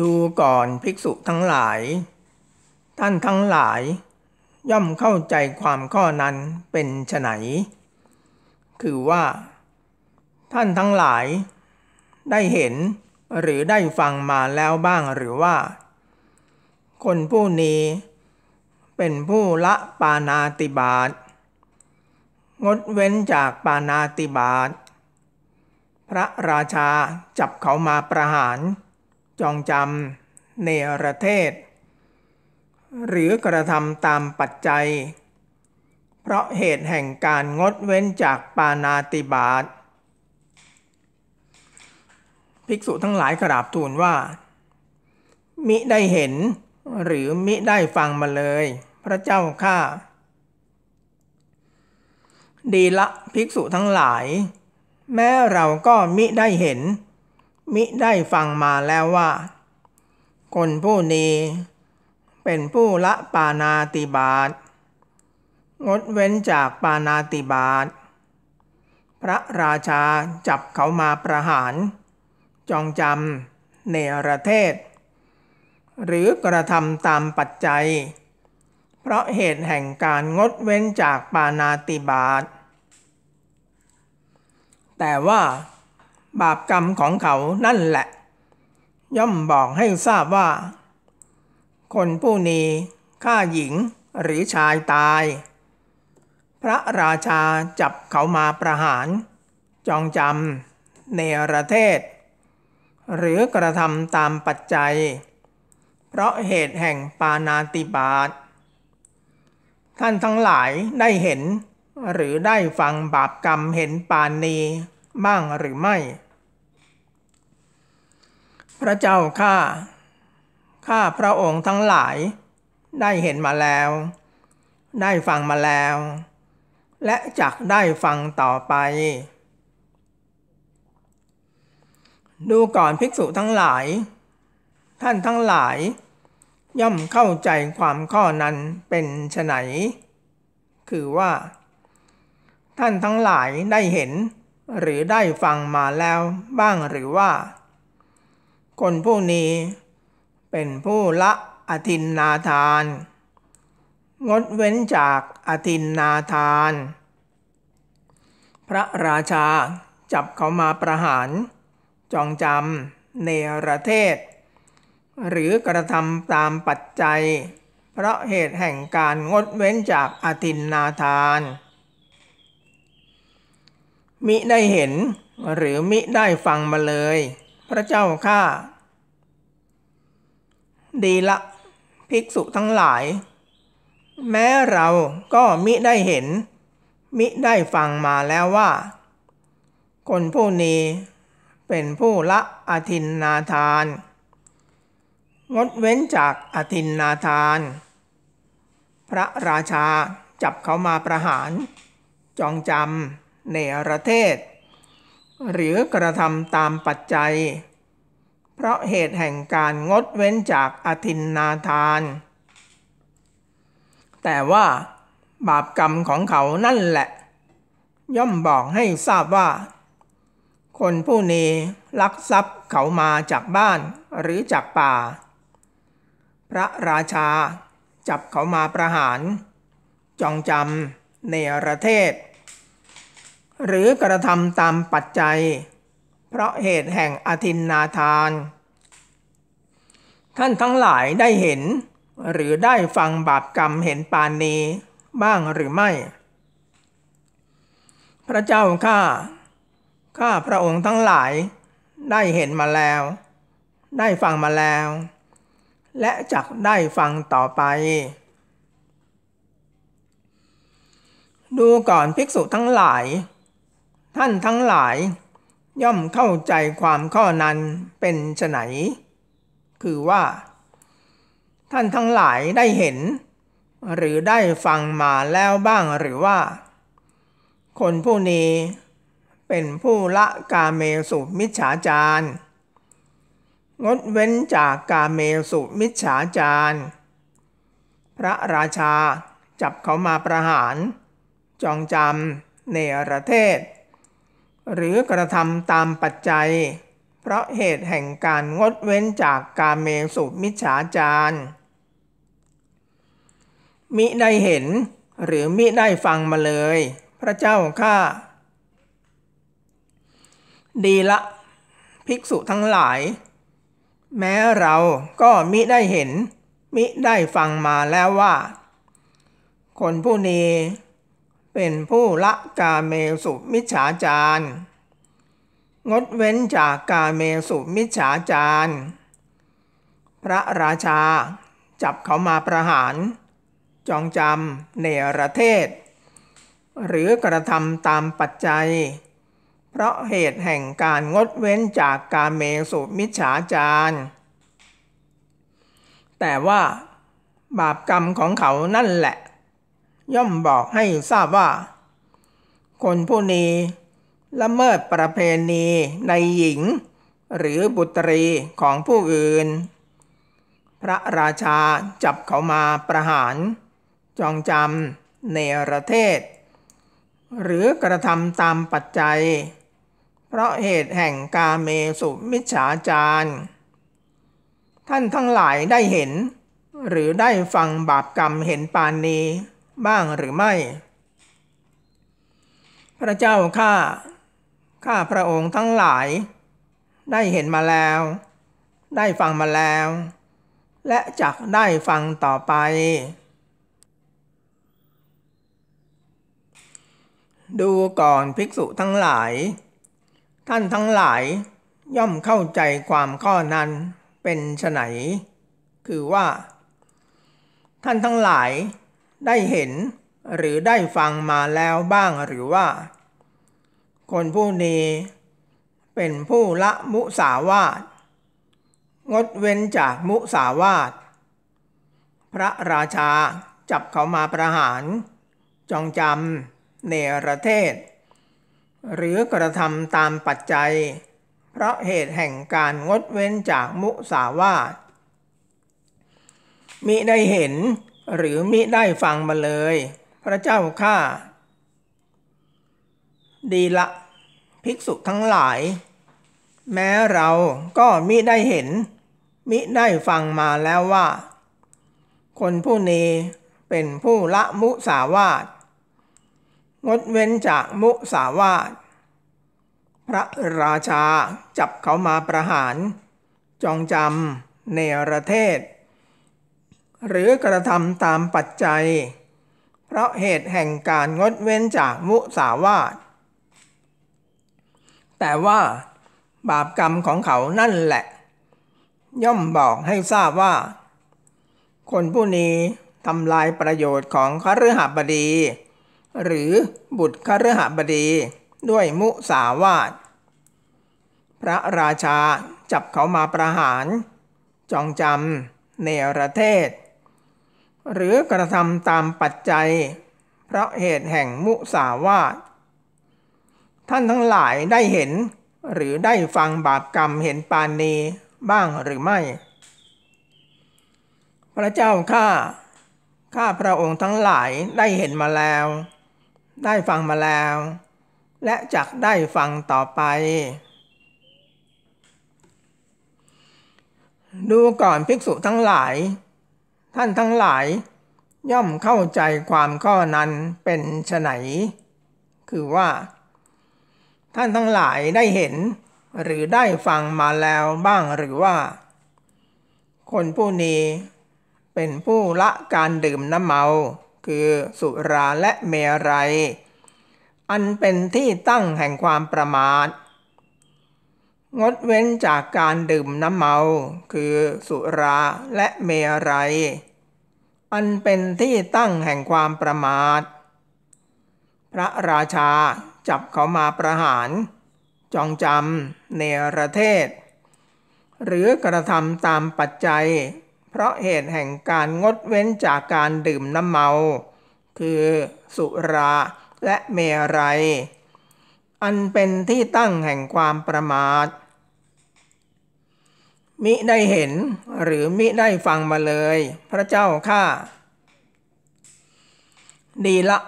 ดูก่อนภิกษุทั้งหลาย ท่านทั้งหลาย ย่อมเข้าใจความข้อนั้นเป็นไฉนคือว่า ท่านทั้งหลาย ได้เห็นหรือได้ฟังมาแล้วบ้างหรือว่า คนผู้นี้ เป็นผู้ละปานาติบาตงดเว้นจากปานาติบาตพระราชาจับเขามาประหารจองจำเนรเทศ หรือกระทำตามปัจจัย เพราะเหตุแห่งการงดเว้นจากปานาติบาต ภิกษุทั้งหลายกราบทูลว่า มิได้เห็น หรือมิได้ฟังมาเลย พระเจ้าข้าดีละ ภิกษุทั้งหลาย แม้เราก็มิได้เห็นมิได้ฟังมาแล้วว่า คนผู้นี้ เป็นผู้ละปานาติบาตงดเว้นจากปานาติบาตพระราชาจับเขามาประหาร จองจำในประเทศ หรือกระทำตามปัจจัย เพราะเหตุแห่งการงดเว้นจากปานาติบาตแต่ว่าบาปกรรมของเขานั่นแหละ ย่อมบอกให้ทราบว่า คนผู้นี้ฆ่าหญิงหรือชายตาย พระราชาจับเขามาประหาร จองจำในประเทศ หรือกระทำตามปัจจัย เพราะเหตุแห่งปานาติบาตท่านทั้งหลายได้เห็น หรือได้ฟังบาปกรรมเห็นปานนี้บ้างหรือไม่ พระเจ้าข้าข้าพระองค์ทั้งหลายได้เห็นมาแล้ว ได้ฟังมาแล้ว และจักได้ฟังต่อไป ดูก่อนภิกษุทั้งหลาย ท่านทั้งหลาย ย่อมเข้าใจความข้อนั้นเป็นไฉนคือว่า ท่านทั้งหลายได้เห็นหรือได้ฟังมาแล้วบ้างหรือว่า คนผู้นี้เป็นผู้ละอธินนาทาน งดเว้นจากอธินนาทาน พระราชาจับเขามาประหาร จองจำในประเทศ หรือกระทำตามปัจจัย เพราะเหตุแห่งการงดเว้นจากอธินนาทานมิได้เห็นหรือมิได้ฟังมาเลย พระเจ้าข้าดีละ ภิกษุทั้งหลาย แม้เราก็มิได้เห็น มิได้ฟังมาแล้วว่า คนผู้นี้เป็นผู้ละอธินนาทาน งดเว้นจากอธินนาทาน พระราชาจับเขามาประหาร จองจำเนรเทศหรือกระทำตามปัจจัย เพราะเหตุแห่งการงดเว้นจากอธินนาทาน แต่ว่าบาปกรรมของเขานั่นแหละ ย่อมบอกให้ทราบว่า คนผู้นี้ลักทรัพย์เขามาจากบ้านหรือจากป่า พระราชาจับเขามาประหาร จองจำในประเทศหรือกระทำตามปัจจัย เพราะเหตุแห่งอธินนาทาน ท่านทั้งหลายได้เห็น หรือได้ฟังบาปกรรมเห็นปานนี้บ้างหรือไม่ พระเจ้าข้าข้าพระองค์ทั้งหลายได้เห็นมาแล้ว ได้ฟังมาแล้ว และจักได้ฟังต่อไป ดูก่อนภิกษุทั้งหลายท่านทั้งหลายย่อมเข้าใจความข้อนั้นเป็นไฉน คือว่า ท่านทั้งหลายได้เห็น หรือได้ฟังมาแล้วบ้างหรือว่า คนผู้นี้เป็นผู้ละกาเมสุมิจฉาจารงดเว้นจากกาเมสุมิจฉาจาร พระราชาจับเขามาประหาร จองจำในประเทศหรือกระทำตามปัจจัย เพราะเหตุแห่งการงดเว้นจากกาเมสุมิจฉาจารมิได้เห็น หรือมิได้ฟังมาเลย พระเจ้าข้าดีละ ภิกษุทั้งหลาย แม้เราก็มิได้เห็น มิได้ฟังมาแล้วว่า คนผู้นี้เป็นผู้ละกาเมสุมิจฉาจาร งดเว้นจากกาเมสุมิจฉาจาร พระราชาจับเขามาประหาร จองจำในประเทศ หรือกระทำตามปัจจัย เพราะเหตุแห่งการงดเว้นจากกาเมสุมิจฉาจาร แต่ว่าบาปกรรมของเขานั่นแหละย่อมบอกให้ทราบว่า คนผู้นี้ละเมิดประเพณีในหญิงหรือบุตรีของผู้อื่น พระราชาจับเขามาประหาร จองจำในประเทศ หรือกระทำตามปัจจัย เพราะเหตุแห่งกาเมสุมิจฉาจาร์ท่านทั้งหลายได้เห็น หรือได้ฟังบาปกรรมเห็นปานนี้บ้างหรือไม่ พระเจ้าข้า ข้าพระองค์ทั้งหลาย ได้เห็นมาแล้ว ได้ฟังมาแล้ว และจัก ได้ฟังต่อไป ดูก่อนภิกษุทั้งหลาย ท่านทั้งหลายย่อมเข้าใจความข้อนั้นเป็นไฉนคือว่า ท่านทั้งหลายได้เห็นหรือได้ฟังมาแล้วบ้างหรือว่า คนผู้นี้เป็นผู้ละมุสาวาท งดเว้นจากมุสาวาท พระราชาจับเขามาประหารจองจำเนรเทศ หรือกระทำตามปัจจัย เพราะเหตุแห่งการงดเว้นจากมุสาวาทมิได้เห็นหรือมิได้ฟังมาเลย พระเจ้าข้าดีละ ภิกษุทั้งหลาย แม้เราก็มิได้เห็น มิได้ฟังมาแล้วว่า คนผู้นี้เป็นผู้ละมุสาวาตงดเว้นจากมุสาวาตพระราชาจับเขามาประหาร จองจำเนรเทศหรือกระทำตามปัจจัย เพราะเหตุแห่งการงดเว้นจากมุสาวาท แต่ว่าบาปกรรมของเขานั่นแหละ ย่อมบอกให้ทราบว่า คนผู้นี้ทำลายประโยชน์ของคฤหบดี หรือบุตรคฤหบดีด้วยมุสาวาท พระราชาจับเขามาประหาร จองจำเนรเทศหรือกระทำตามปัจจัย เพราะเหตุแห่งมุสาวาทท่านทั้งหลายได้เห็น หรือได้ฟังบาปกรรมเห็นปานนีบ้างหรือไม่ พระเจ้าข้าข้าพระองค์ทั้งหลายได้เห็นมาแล้ว ได้ฟังมาแล้ว และจักได้ฟังต่อไป ดูก่อนภิกษุทั้งหลายท่านทั้งหลายย่อมเข้าใจความข้อนั้นเป็นไฉน คือว่าท่านทั้งหลายได้เห็นหรือได้ฟังมาแล้วบ้างหรือว่าคนผู้นี้ เป็นผู้ละการดื่มน้ำเมา คือสุราและเมรยัย อันเป็นที่ตั้งแห่งความประมาทงดเว้นจากการดื่มน้ำเมาคือสุราและเมรัยอันเป็นที่ตั้งแห่งความประมาท พระราชาจับเขามาประหาร จองจำเนรเทศ หรือกระทำตามปัจจัย เพราะเหตุแห่งการงดเว้นจากการดื่มน้ำเมาคือสุราและเมรัยอันเป็นที่ตั้งแห่งความประมาท มิได้เห็นหรือมิได้ฟังมาเลย พระเจ้าข้าดีละ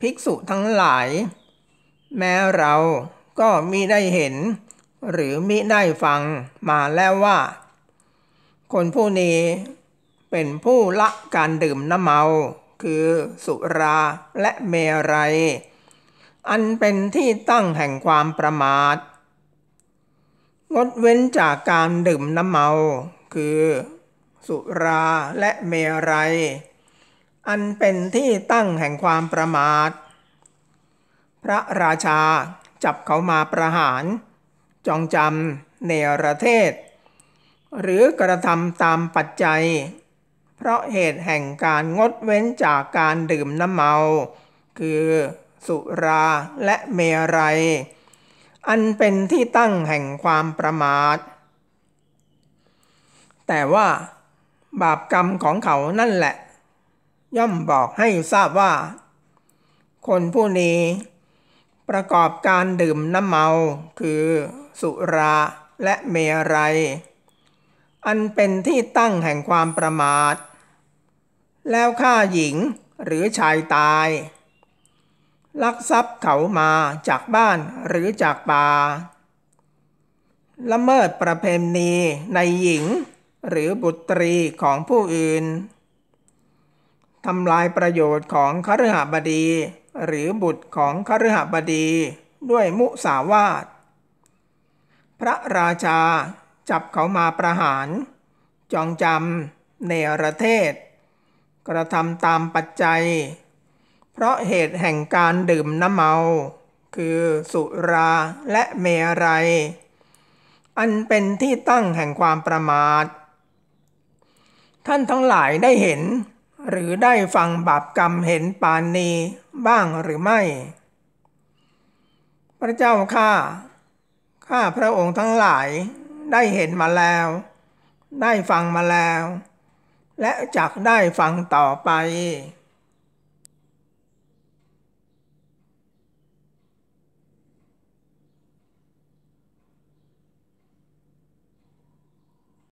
ภิกษุทั้งหลาย แม้เราก็มิได้เห็น หรือมิได้ฟังมาแล้วว่า คนผู้นี้เป็นผู้ละการดื่มน้ำเมา คือสุราและเมรัยอันเป็นที่ตั้งแห่งความประมาท งดเว้นจากการดื่มน้ำเมา คือ สุราและเมรัย อันเป็นที่ตั้งแห่งความประมาท พระราชาจับเขามาประหาร จองจำเนรเทศ หรือกระทำตามปัจจัย เพราะเหตุแห่งการงดเว้นจากการดื่มน้ำเมา คือสุราและเมรัย อันเป็นที่ตั้งแห่งความประมาท แต่ว่า บาปกรรมของเขานั่นแหละ ย่อมบอกให้ทราบว่า คนผู้นี้ ประกอบการดื่มน้ำเมาคือ สุราและเมรัย อันเป็นที่ตั้งแห่งความประมาท แล้วฆ่าหญิงหรือชายตายลักทรัพย์เขามาจากบ้านหรือจากป่า ละเมิดประเพณีในหญิงหรือบุตรีของผู้อื่นทำลายประโยชน์ของคฤหบดีหรือบุตรของคฤหบดีด้วยมุสาวาทพระราชาจับเขามาประหารจองจำในประเทศ กระทำตามปัจจัยเพราะเหตุแห่งการดื่มน้ำเมา คือสุราและเมรัย อันเป็นที่ตั้งแห่งความประมาท ท่านทั้งหลายได้เห็น หรือได้ฟังบาปกรรมเห็นปานนีบ้างหรือไม่ พระเจ้าข้าข้าพระองค์ทั้งหลายได้เห็นมาแล้วได้ฟังมาแล้วและจักได้ฟังต่อไป